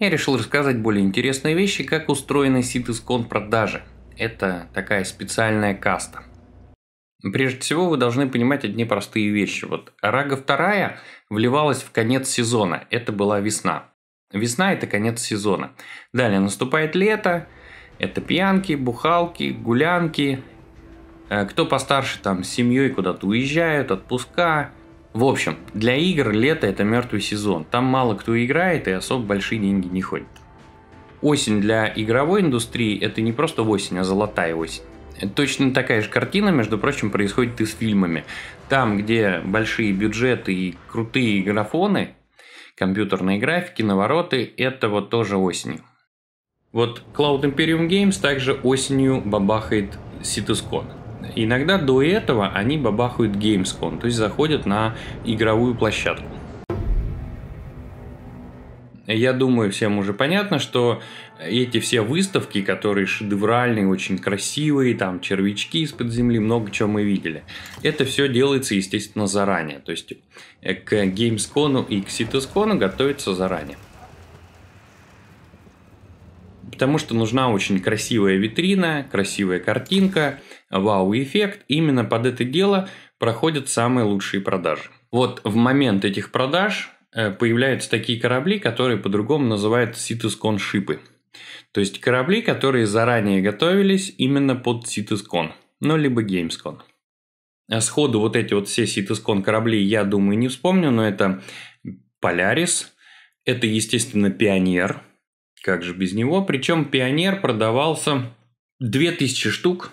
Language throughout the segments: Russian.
Я решил рассказать более интересные вещи, как устроены сит-искон продажи. Это такая специальная каста. Прежде всего, вы должны понимать одни простые вещи. Вот Рага вторая вливалась в конец сезона. Это была весна. Весна – это конец сезона. Далее наступает лето. Это пьянки, бухалки, гулянки. Э, кто постарше, там, с семьей куда-то уезжают, отпуска. В общем, для игр лето это мертвый сезон. Там мало кто играет и особо большие деньги не ходят. Осень для игровой индустрии это не просто осень, а золотая осень. Точно такая же картина, между прочим, происходит и с фильмами. Там, где большие бюджеты и крутые графоны, компьютерные графики, навороты, это вот тоже осень. Вот Cloud Imperium Games также осенью бабахает Cituscon. Иногда до этого они бабахают Gamescom, то есть заходят на игровую площадку. Я думаю, всем уже понятно, что эти все выставки, которые шедевральные, очень красивые, там червячки из-под земли, много чего мы видели. Это все делается, естественно, заранее. То есть э, к Gamescom и к Cityscon готовится заранее. Потому что нужна очень красивая витрина, красивая картинка, вау-эффект. Именно под это дело проходят самые лучшие продажи. Вот в момент этих продаж э, появляются такие корабли, которые по-другому называют ситускон-шипы. То есть корабли, которые заранее готовились именно под ситускон, ну либо геймскон. А сходу вот эти вот все ситускон корабли я думаю не вспомню, но это Полярис, это естественно Пионер – как же без него? Причем пионер продавался 2000 штук.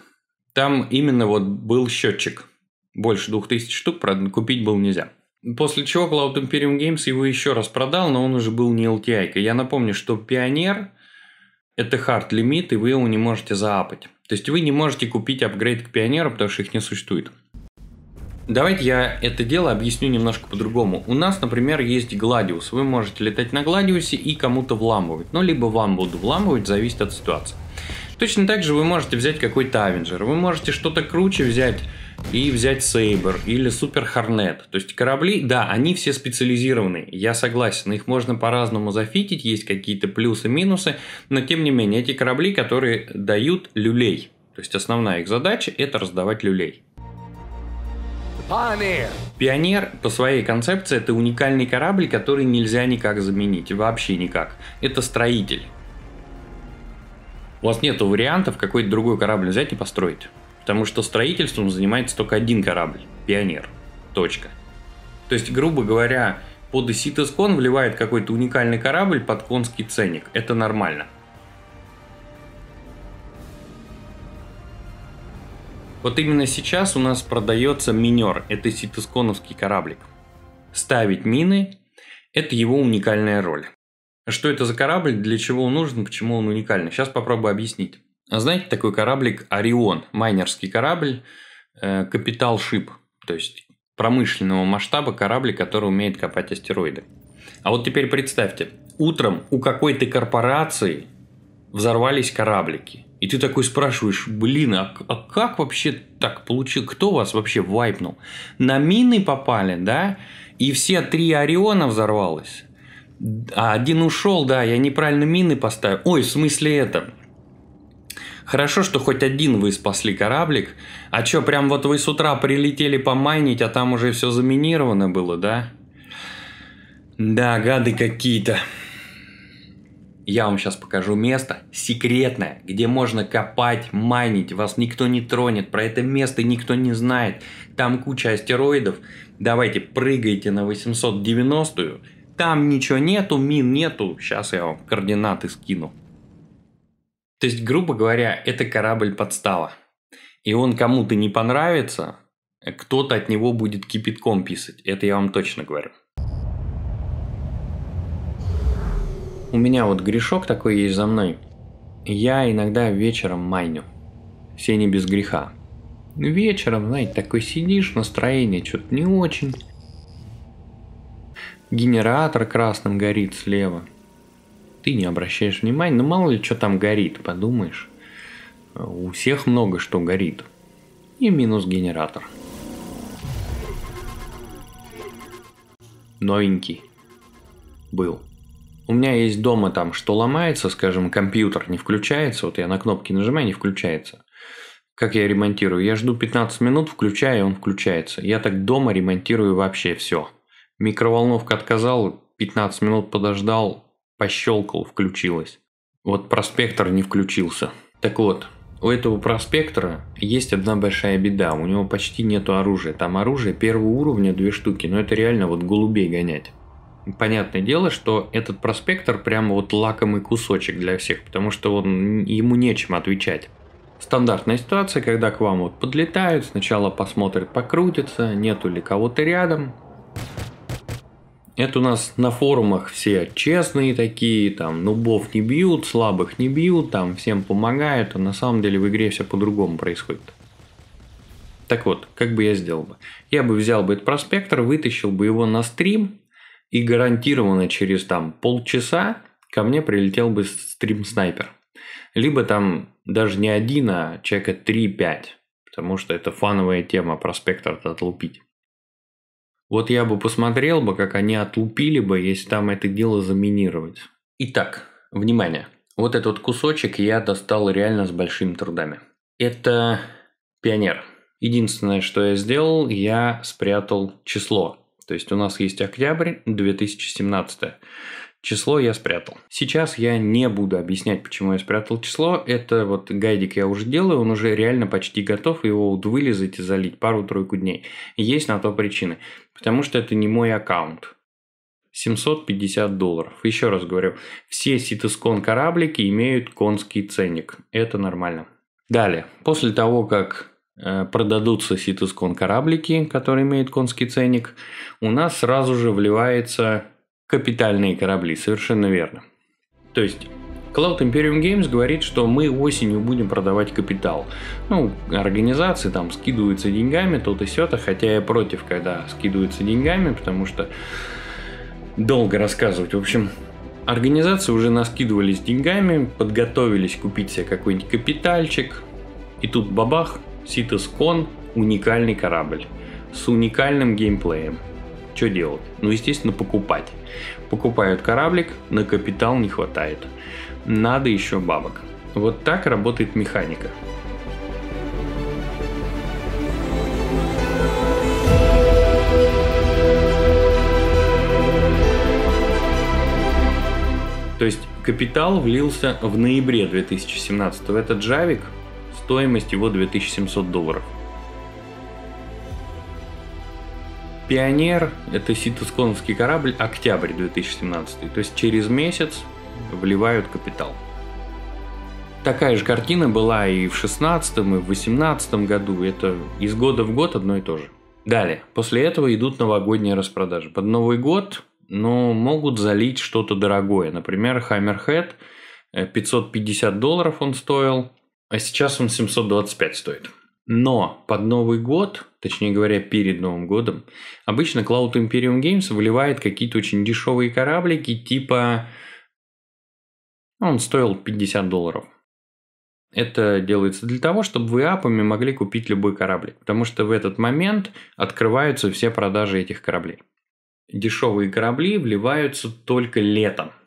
Там именно вот был счетчик. Больше 2000 штук правда, купить было нельзя. После чего Cloud Imperium Games его еще раз продал, но он уже был не LTI. Я напомню, что пионер – это hard лимит, и вы его не можете заапать. То есть вы не можете купить апгрейд к пионеру, потому что их не существует. Давайте я это дело объясню немножко по-другому. У нас, например, есть гладиус. Вы можете летать на гладиусе и кому-то вламывать. Ну, либо вам будут вламывать, зависит от ситуации. Точно так же вы можете взять какой-то Авенджер. Вы можете что-то круче взять и взять Сейбр или Супер Хорнет. То есть корабли, да, они все специализированы, я согласен, их можно по-разному зафитить, есть какие-то плюсы, минусы, но тем не менее, эти корабли, которые дают люлей, то есть основная их задача – это раздавать люлей. Пионер по своей концепции это уникальный корабль, который нельзя никак заменить, вообще никак. Это строитель. У вас нет вариантов какой-то другой корабль взять и построить. Потому что строительством занимается только один корабль. Пионер. Точка. То есть, грубо говоря, под Иситес вливает какой-то уникальный корабль под конский ценник. Это нормально. Вот именно сейчас у нас продается минер, это ситосконовский кораблик. Ставить мины – это его уникальная роль. Что это за корабль, для чего он нужен, почему он уникальный? Сейчас попробую объяснить. А знаете, такой кораблик «Орион», майнерский корабль, э, капитал шип, то есть промышленного масштаба корабль, который умеет копать астероиды. А вот теперь представьте, утром у какой-то корпорации взорвались кораблики. И ты такой спрашиваешь, блин, а, а как вообще так получилось? Кто вас вообще вайпнул? На мины попали, да? И все три Ориона взорвалось. А один ушел, да, я неправильно мины поставил. Ой, в смысле это? Хорошо, что хоть один вы спасли кораблик. А чё, прям вот вы с утра прилетели помайнить, а там уже все заминировано было, да? Да, гады какие-то. Я вам сейчас покажу место секретное, где можно копать, майнить, вас никто не тронет, про это место никто не знает. Там куча астероидов, давайте прыгайте на 890-ю, там ничего нету, мин нету, сейчас я вам координаты скину. То есть, грубо говоря, это корабль подстава. И он кому-то не понравится, кто-то от него будет кипятком писать, это я вам точно говорю. у меня вот грешок такой есть за мной. Я иногда вечером майню. Все не без греха. Вечером, знаете, такой сидишь, настроение что-то не очень. Генератор красным горит слева. Ты не обращаешь внимания, ну мало ли что там горит, подумаешь. У всех много что горит. И минус генератор. Новенький был у меня есть дома там, что ломается, скажем, компьютер не включается, вот я на кнопки нажимаю, не включается. Как я ремонтирую? Я жду 15 минут, включаю, и он включается. Я так дома ремонтирую вообще все. Микроволновка отказал, 15 минут подождал, пощелкал, включилась. Вот проспектор не включился. Так вот, у этого проспектора есть одна большая беда. У него почти нету оружия. Там оружие первого уровня две штуки, но это реально вот голубей гонять понятное дело, что этот проспектор прямо вот лакомый кусочек для всех, потому что он, ему нечем отвечать. Стандартная ситуация, когда к вам вот подлетают, сначала посмотрят, покрутятся, нету ли кого-то рядом. Это у нас на форумах все честные такие, там, нубов не бьют, слабых не бьют, там, всем помогают, а на самом деле в игре все по-другому происходит. Так вот, как бы я сделал бы? Я бы взял бы этот проспектор, вытащил бы его на стрим, и гарантированно через там полчаса ко мне прилетел бы стрим-снайпер. Либо там даже не один, а человека 3-5, потому что это фановая тема, проспектор-то отлупить. Вот я бы посмотрел бы, как они отлупили бы, если там это дело заминировать. Итак, внимание. Вот этот кусочек я достал реально с большими трудами. Это пионер. Единственное, что я сделал, я спрятал число то есть у нас есть октябрь 2017. Число я спрятал. Сейчас я не буду объяснять, почему я спрятал число. Это вот гайдик я уже делаю, он уже реально почти готов, его вот вылезать и залить пару-тройку дней. Есть на то причины. Потому что это не мой аккаунт. 750 долларов. Еще раз говорю, все Cityscon кораблики имеют конский ценник. Это нормально. Далее, после того, как Э, продадутся ситускон кораблики, которые имеют конский ценник, у нас сразу же вливаются капитальные корабли, совершенно верно. То есть Cloud Imperium Games говорит, что мы осенью будем продавать капитал. Ну, организации там скидываются деньгами, тут и сё-то, хотя я против, когда скидываются деньгами, потому что долго рассказывать. В общем, организации уже наскидывались деньгами, подготовились купить себе какой-нибудь капитальчик, и тут бабах – Ситоскон уникальный корабль с уникальным геймплеем. Что делать? Ну, естественно, покупать. Покупают кораблик, на капитал не хватает. Надо еще бабок. Вот так работает механика. То есть капитал влился в ноябре 2017 в этот Джавик – Стоимость его 2700 долларов. Пионер – это ситусконовский корабль «Октябрь» 2017, то есть через месяц вливают капитал. Такая же картина была и в 16 и в 18 году, это из года в год одно и то же. Далее, после этого идут новогодние распродажи. Под Новый год, но ну, могут залить что-то дорогое, например, Hammerhead – 550 долларов он стоил – а сейчас он 725 стоит. Но под Новый год, точнее говоря, перед Новым годом, обычно Cloud Imperium Games выливает какие-то очень дешевые кораблики, типа... Ну, он стоил 50 долларов. Это делается для того, чтобы вы апами могли купить любой кораблик, потому что в этот момент открываются все продажи этих кораблей. Дешевые корабли вливаются только летом –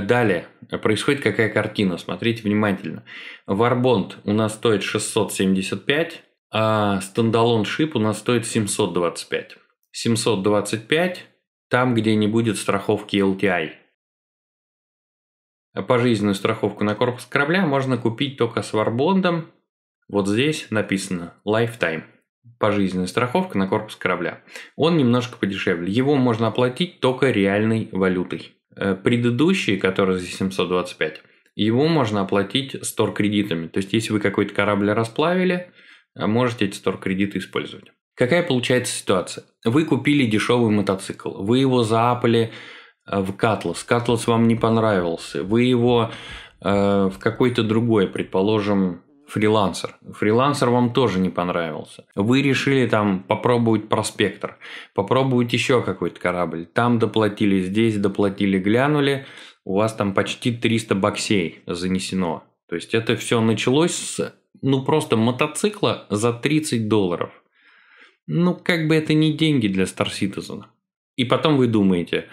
Далее, происходит какая картина, смотрите внимательно. Варбонд у нас стоит 675, а стендалон шип у нас стоит 725. 725 там, где не будет страховки LTI. Пожизненную страховку на корпус корабля можно купить только с варбондом. Вот здесь написано Lifetime. Пожизненная страховка на корпус корабля. Он немножко подешевле. Его можно оплатить только реальной валютой. Э, предыдущий, который за 725, его можно оплатить стор кредитами. То есть, если вы какой-то корабль расплавили, э, можете эти стор кредиты использовать. Какая получается ситуация? Вы купили дешевый мотоцикл, вы его заапали э, в Катлас, Катлас вам не понравился, вы его э, в какой-то другой, предположим, фрилансер. Фрилансер вам тоже не понравился. Вы решили там попробовать проспектор, попробовать еще какой-то корабль. Там доплатили, здесь доплатили, глянули. У вас там почти 300 баксей занесено. То есть это все началось с, ну просто мотоцикла за 30 долларов. Ну как бы это не деньги для Star Citizen. И потом вы думаете,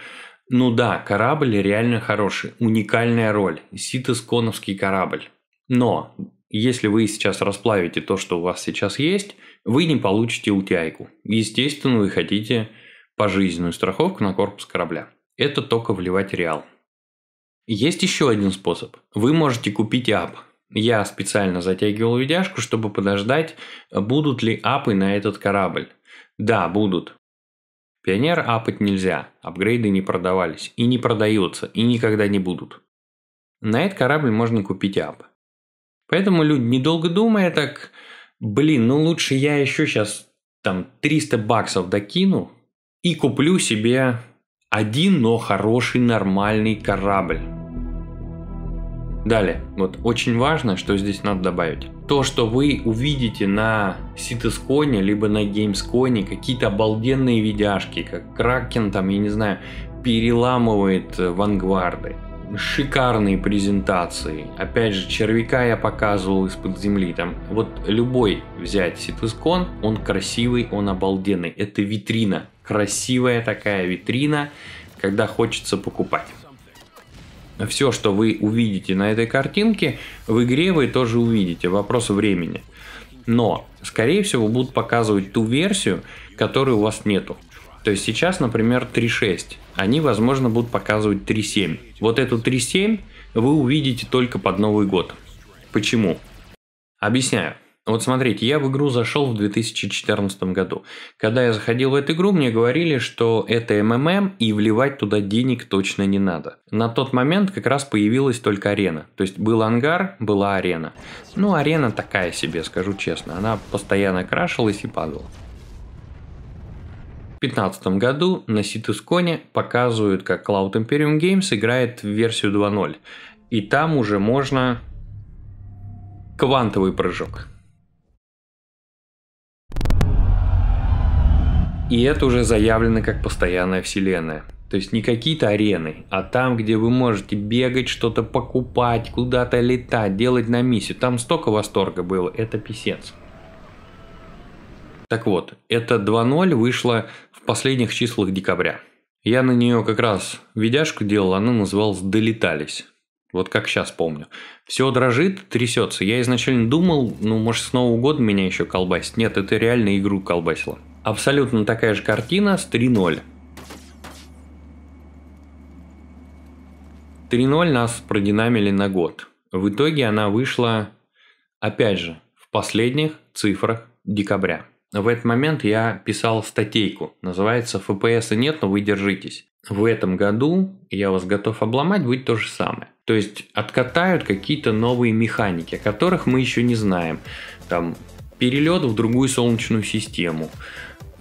ну да, корабль реально хороший, уникальная роль, ситосконовский корабль. Но если вы сейчас расплавите то, что у вас сейчас есть, вы не получите утяйку. Естественно, вы хотите пожизненную страховку на корпус корабля. Это только вливать реал. Есть еще один способ. Вы можете купить ап. Я специально затягивал видяшку, чтобы подождать, будут ли апы на этот корабль. Да, будут. Пионер апать нельзя, апгрейды не продавались, и не продаются, и никогда не будут. На этот корабль можно купить ап. Поэтому люди, недолго думая, так, блин, ну лучше я еще сейчас там 300 баксов докину и куплю себе один, но хороший, нормальный корабль. Далее, вот очень важно, что здесь надо добавить. То, что вы увидите на Cityscon, либо на Геймсконе какие-то обалденные видяшки, как Кракен там, я не знаю, переламывает вангарды – шикарные презентации. Опять же, червяка я показывал из-под земли. Там вот любой взять ситискон, он красивый, он обалденный. Это витрина. Красивая такая витрина, когда хочется покупать. Все, что вы увидите на этой картинке, в игре вы тоже увидите. Вопрос времени. Но, скорее всего, будут показывать ту версию, которой у вас нету. То есть сейчас, например, 3.6, они, возможно, будут показывать 3.7. Вот эту 3.7 вы увидите только под Новый год. Почему? Объясняю. Вот смотрите, я в игру зашел в 2014 году. Когда я заходил в эту игру, мне говорили, что это МММ и вливать туда денег точно не надо. На тот момент как раз появилась только арена. То есть был ангар, была арена. Ну, арена такая себе, скажу честно. Она постоянно крашилась и падала. 2015 году на Ситусконе показывают, как Cloud Imperium Games играет в версию 2.0. И там уже можно квантовый прыжок. И это уже заявлено как постоянная вселенная. То есть не какие-то арены, а там, где вы можете бегать, что-то покупать, куда-то летать, делать на миссию. Там столько восторга было, это писец. Так вот, это 2.0 вышло последних числах декабря. Я на нее как раз видяшку делал, она называлась «Долетались». Вот как сейчас помню. Все дрожит, трясется. Я изначально думал, ну, может, с Нового года меня еще колбасит. Нет, это реально игру колбасило. Абсолютно такая же картина с 3.0. 3.0 нас продинамили на год. В итоге она вышла, опять же, в последних цифрах декабря. В этот момент я писал статейку, называется «ФПСа нет, но вы держитесь». В этом году я вас готов обломать, будет то же самое. То есть откатают какие-то новые механики, о которых мы еще не знаем. Там перелет в другую солнечную систему,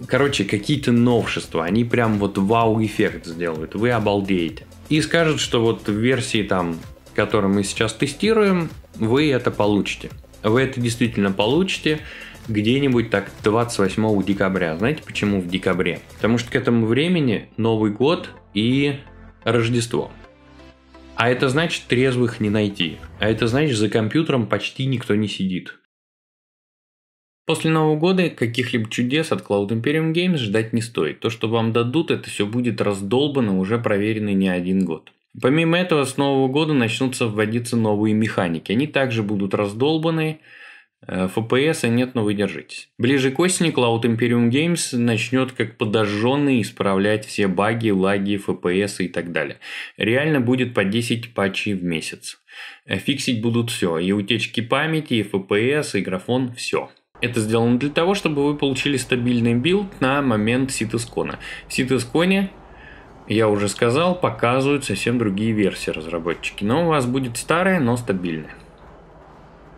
короче, какие-то новшества, они прям вот вау-эффект сделают, вы обалдеете. И скажут, что вот в версии там, которую мы сейчас тестируем, вы это получите. Вы это действительно получите, где-нибудь так 28 декабря. Знаете почему в декабре? Потому что к этому времени Новый год и Рождество. А это значит трезвых не найти. А это значит за компьютером почти никто не сидит. После Нового года каких-либо чудес от Cloud Imperium Games ждать не стоит. То, что вам дадут, это все будет раздолбано, уже проверено не один год. Помимо этого, с Нового года начнутся вводиться новые механики. Они также будут раздолбаны, ФПСа э, нет, но ну, вы держитесь. Ближе к осени Cloud Imperium Games начнет как подожженный исправлять все баги, лаги, FPS и так далее. Реально будет по 10 патчей в месяц. Э, фиксить будут все, и утечки памяти, и FPS, и графон, все. Это сделано для того, чтобы вы получили стабильный билд на момент ситискона. В ситисконе я уже сказал, показывают совсем другие версии разработчики. Но у вас будет старая, но стабильная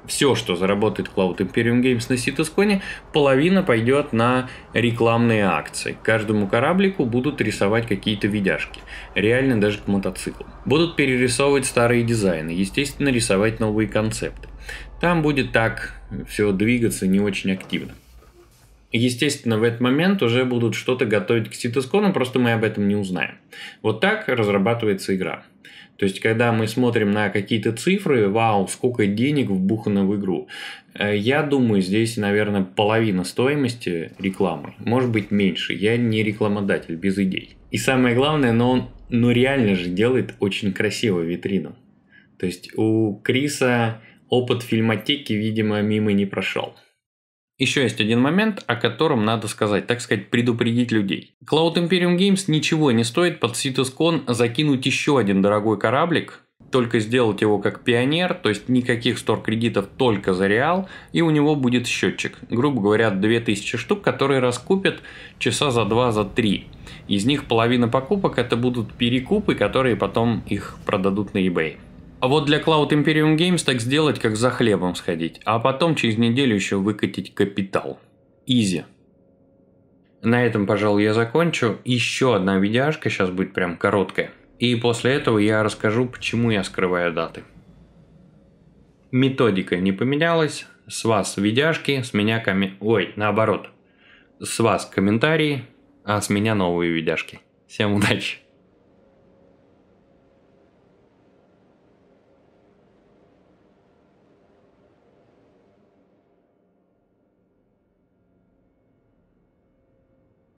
все, что заработает Cloud Imperium Games на Ситосконе, половина пойдет на рекламные акции. Каждому кораблику будут рисовать какие-то видяшки. Реально даже к мотоциклам. Будут перерисовывать старые дизайны, естественно, рисовать новые концепты. Там будет так все двигаться не очень активно. Естественно, в этот момент уже будут что-то готовить к Ситоскону, просто мы об этом не узнаем. Вот так разрабатывается игра. То есть, когда мы смотрим на какие-то цифры, вау, сколько денег вбухано в игру. Э, я думаю, здесь, наверное, половина стоимости рекламы, может быть меньше. Я не рекламодатель, без идей. И самое главное, но он но реально же делает очень красивую витрину. То есть у Криса опыт фильмотеки, видимо, мимо не прошел. Еще есть один момент, о котором надо сказать, так сказать, предупредить людей. Cloud Imperium Games ничего не стоит под CitusCon закинуть еще один дорогой кораблик, только сделать его как пионер, то есть никаких стор кредитов только за реал, и у него будет счетчик. Грубо говоря, 2000 штук, которые раскупят часа за 2, за 3. Из них половина покупок это будут перекупы, которые потом их продадут на eBay. А вот для Cloud Imperium Games так сделать, как за хлебом сходить, а потом через неделю еще выкатить капитал. Изи. На этом, пожалуй, я закончу. Еще одна видяшка сейчас будет прям короткая. И после этого я расскажу, почему я скрываю даты. Методика не поменялась. С вас видяшки, с меня коми... Ой, наоборот. С вас комментарии, а с меня новые видяшки. Всем удачи!